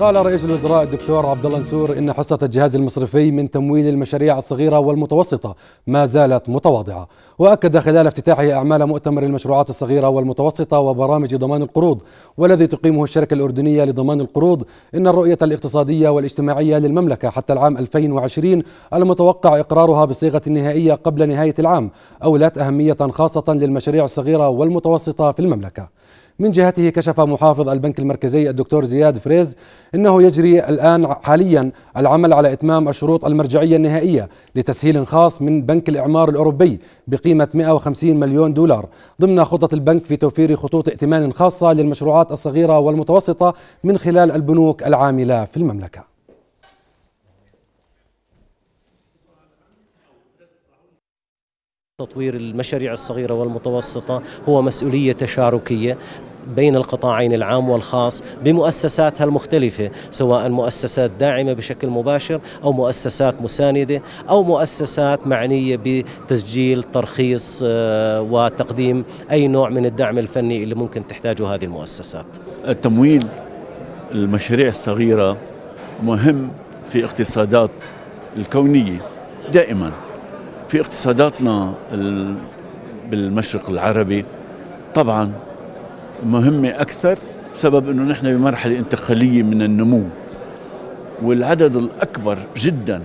قال رئيس الوزراء الدكتور عبد الله نسور ان حصه الجهاز المصرفي من تمويل المشاريع الصغيره والمتوسطه ما زالت متواضعه، واكد خلال افتتاحه اعمال مؤتمر المشروعات الصغيره والمتوسطه وبرامج ضمان القروض والذي تقيمه الشركه الاردنيه لضمان القروض ان الرؤيه الاقتصاديه والاجتماعيه للمملكه حتى العام 2020 المتوقع اقرارها بالصيغه النهائيه قبل نهايه العام اولت اهميه خاصه للمشاريع الصغيره والمتوسطه في المملكه. من جهته كشف محافظ البنك المركزي الدكتور زياد فريز انه يجري الان حاليا العمل على اتمام الشروط المرجعيه النهائيه لتسهيل خاص من بنك الاعمار الاوروبي بقيمه 150 مليون دولار ضمن خطط البنك في توفير خطوط ائتمان خاصه للمشروعات الصغيره والمتوسطه من خلال البنوك العامله في المملكه تطوير المشاريع الصغيرة والمتوسطة هو مسؤولية تشاركية بين القطاعين العام والخاص بمؤسساتها المختلفة سواء مؤسسات داعمة بشكل مباشر أو مؤسسات مساندة أو مؤسسات معنية بتسجيل ترخيص آه، وتقديم أي نوع من الدعم الفني اللي ممكن تحتاجه هذه المؤسسات التمويل المشاريع الصغيرة مهم في اقتصادات الكونية دائماً في اقتصاداتنا بالمشرق العربي طبعا مهمة أكثر بسبب أنه نحن بمرحلة انتقالية من النمو والعدد الأكبر جدا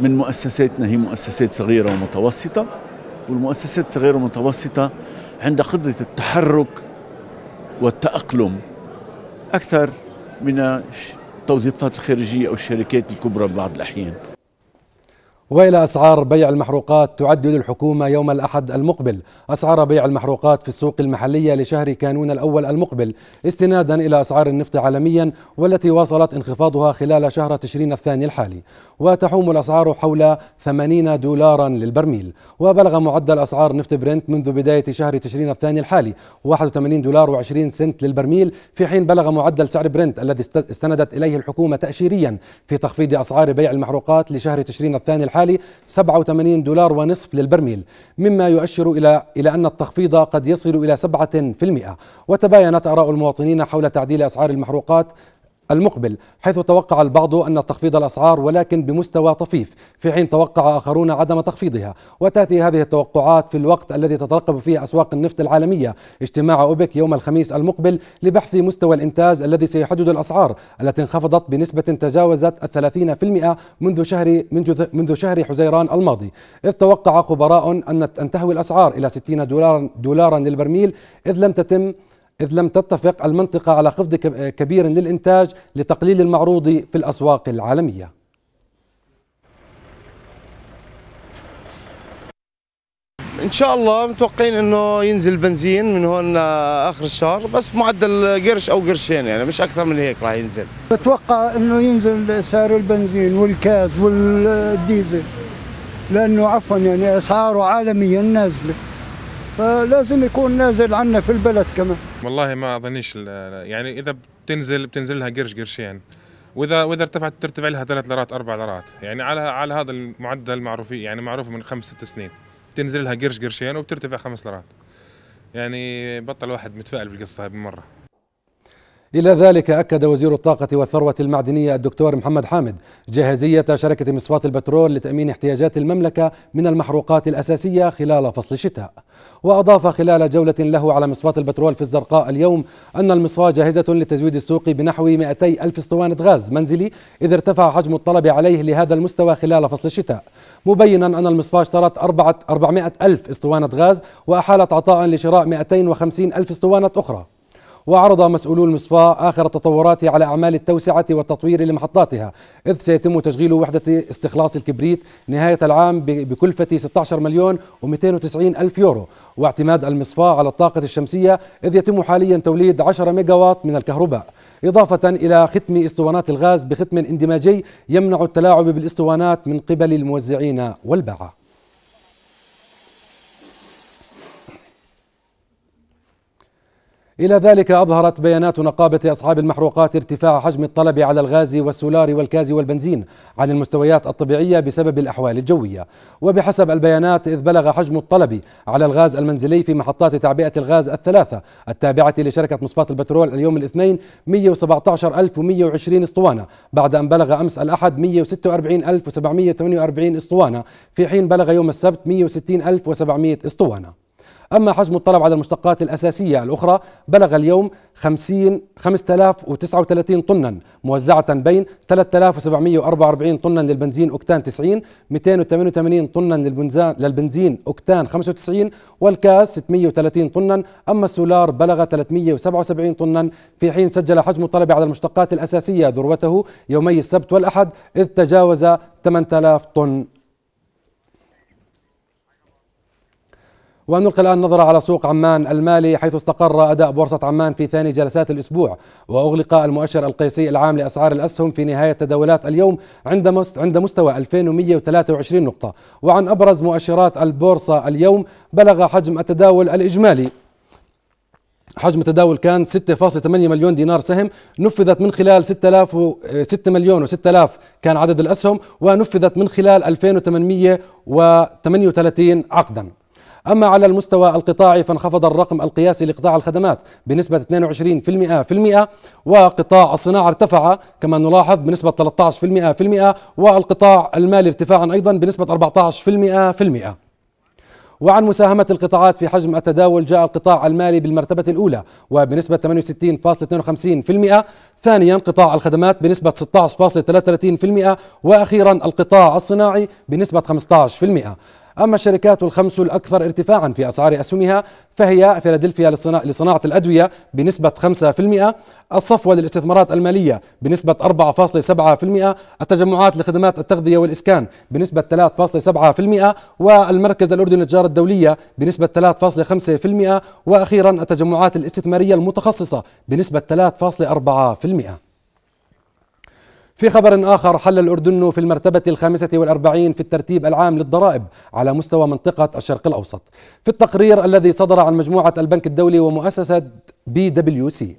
من مؤسساتنا هي مؤسسات صغيرة ومتوسطة والمؤسسات الصغيرة والمتوسطة عندها قدرة التحرك والتأقلم أكثر من التوظيفات الخارجية أو الشركات الكبرى ببعض الأحيان والى اسعار بيع المحروقات تعدل الحكومه يوم الاحد المقبل اسعار بيع المحروقات في السوق المحليه لشهر كانون الاول المقبل استنادا الى اسعار النفط عالميا والتي واصلت انخفاضها خلال شهر تشرين الثاني الحالي وتحوم الاسعار حول 80 دولارا للبرميل وبلغ معدل اسعار نفط برنت منذ بدايه شهر تشرين الثاني الحالي 81 دولار و20 سنت للبرميل في حين بلغ معدل سعر برنت الذي استندت اليه الحكومه تاشيريا في تخفيض اسعار بيع المحروقات لشهر تشرين الثاني الحالي الحالي 87 دولار ونصف للبرميل مما يؤشر إلى إلى أن التخفيض قد يصل إلى 7% وتباينت آراء المواطنين حول تعديل أسعار المحروقات المقبل حيث توقع البعض أن تخفيض الأسعار ولكن بمستوى طفيف في حين توقع آخرون عدم تخفيضها وتأتي هذه التوقعات في الوقت الذي تترقب فيه أسواق النفط العالمية اجتماع أوبك يوم الخميس المقبل لبحث مستوى الإنتاج الذي سيحدد الأسعار التي انخفضت بنسبة تجاوزت الثلاثين في المئة منذ شهر منذ شهر حزيران الماضي إذ توقع خبراء أن تهوي الأسعار إلى 60 دولارا, دولارا للبرميل إذ لم تتم إذ لم تتفق المنطقة على خفض كبير للإنتاج لتقليل المعروض في الأسواق العالمية ان شاء الله متوقعين انه ينزل البنزين من هون اخر الشهر بس معدل قرش او قرشين يعني مش اكثر من هيك راح ينزل بتوقع انه ينزل سعر البنزين والكاز والديزل لانه عفوا يعني اسعاره عالميا نازله فلازم يكون نازل عنا في البلد كمان والله ما اظنيش يعني اذا بتنزل بتنزل لها قرش قرشين واذا واذا ارتفعت ترتفع لها ثلاث ليرات اربع ليرات يعني على على هذا المعدل المعروف يعني معروف من خمس ست سنين تنزل لها قرش قرشين وبترتفع خمس ليرات يعني بطل واحد متفائل بالقصه هاي بالمره إلى ذلك أكد وزير الطاقة والثروة المعدنية الدكتور محمد حامد جاهزية شركة مصفاة البترول لتأمين احتياجات المملكة من المحروقات الأساسية خلال فصل الشتاء وأضاف خلال جولة له على مصفاة البترول في الزرقاء اليوم أن المصفاة جاهزة لتزويد السوق بنحو 200 ألف اسطوانة غاز منزلي إذ ارتفع حجم الطلب عليه لهذا المستوى خلال فصل الشتاء مبينا أن المصفاة اشترت 400 ألف اسطوانة غاز وأحالت عطاء لشراء 250 ألف اسطوانة أخرى وعرض مسؤولو المصفاة آخر التطورات على أعمال التوسعة والتطوير لمحطاتها إذ سيتم تشغيل وحدة استخلاص الكبريت نهاية العام بكلفة 16 مليون و290 ألف يورو واعتماد المصفاة على الطاقة الشمسية إذ يتم حاليا توليد 10 ميجاوات من الكهرباء إضافة إلى ختم اسطوانات الغاز بختم اندماجي يمنع التلاعب بالاسطوانات من قبل الموزعين والباعة إلى ذلك أظهرت بيانات نقابة أصحاب المحروقات ارتفاع حجم الطلب على الغاز والسولار والكاز والبنزين عن المستويات الطبيعية بسبب الأحوال الجوية وبحسب البيانات إذ بلغ حجم الطلب على الغاز المنزلي في محطات تعبئة الغاز الثلاثة التابعة لشركة مصفاة البترول اليوم الاثنين 117120 اسطوانة بعد أن بلغ أمس الأحد 146748 اسطوانة في حين بلغ يوم السبت 160700 اسطوانة أما حجم الطلب على المشتقات الأساسية الأخرى بلغ اليوم 50 5039 طنا موزعة بين 3744 طنا للبنزين أكتان 90 288 طنا للبنزين, للبنزين أكتان 95 والكاس 630 طنا أما السولار بلغ 377 طنا في حين سجل حجم الطلب على المشتقات الأساسية ذروته يومي السبت والأحد إذ تجاوز 8000 طن ونلقي الآن نظرة على سوق عمان المالي حيث استقر أداء بورصة عمان في ثاني جلسات الأسبوع وأغلق المؤشر القيسي العام لأسعار الأسهم في نهاية تداولات اليوم عند عند مستوى 2123 نقطة وعن أبرز مؤشرات البورصة اليوم بلغ حجم التداول الإجمالي حجم التداول كان 6.8 مليون دينار سهم نفذت من خلال 6000 و 6 مليون و6000 كان عدد الأسهم ونفذت من خلال 2838 عقداً أما على المستوى القطاعي فانخفض الرقم القياسي لقطاع الخدمات بنسبة 22% في المئة وقطاع الصناعة ارتفع كما نلاحظ بنسبة 13% في المئة والقطاع المالي ارتفاعا أيضا بنسبة 14% في المئة وعن مساهمة القطاعات في حجم التداول جاء القطاع المالي بالمرتبة الأولى وبنسبة 68.52% ثانيا قطاع الخدمات بنسبة 16.33% وأخيرا القطاع الصناعي بنسبة 15% أما الشركات الخمس الأكثر ارتفاعا في أسعار أسهمها فهي فيلادلفيا لصناعة الأدوية بنسبة 5%، الصفوة للاستثمارات المالية بنسبة 4.7%، التجمعات لخدمات التغذية والإسكان بنسبة 3.7%، والمركز الأردني للتجارة الدولية بنسبة 3.5%، وأخيرا التجمعات الاستثمارية المتخصصة بنسبة 3.4%. في خبر آخر حل الأردن في المرتبة الخامسة والأربعين في الترتيب العام للضرائب على مستوى منطقة الشرق الأوسط في التقرير الذي صدر عن مجموعة البنك الدولي ومؤسسة بي دبليو سي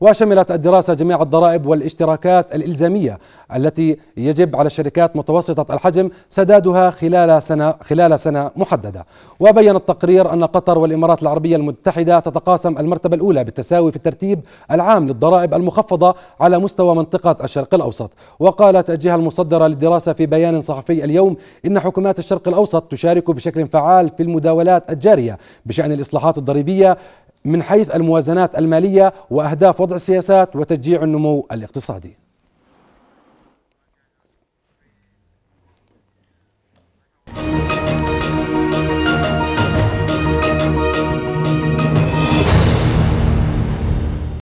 وشملت الدراسة جميع الضرائب والاشتراكات الإلزامية التي يجب على الشركات متوسطة الحجم سدادها خلال سنة خلال سنة محددة وبين التقرير أن قطر والإمارات العربية المتحدة تتقاسم المرتبة الأولى بالتساوي في الترتيب العام للضرائب المخفضة على مستوى منطقة الشرق الأوسط وقالت الجهة المصدرة للدراسة في بيان صحفي اليوم إن حكومات الشرق الأوسط تشارك بشكل فعال في المداولات الجارية بشأن الإصلاحات الضريبية من حيث الموازنات المالية وأهداف وضع السياسات وتشجيع النمو الاقتصادي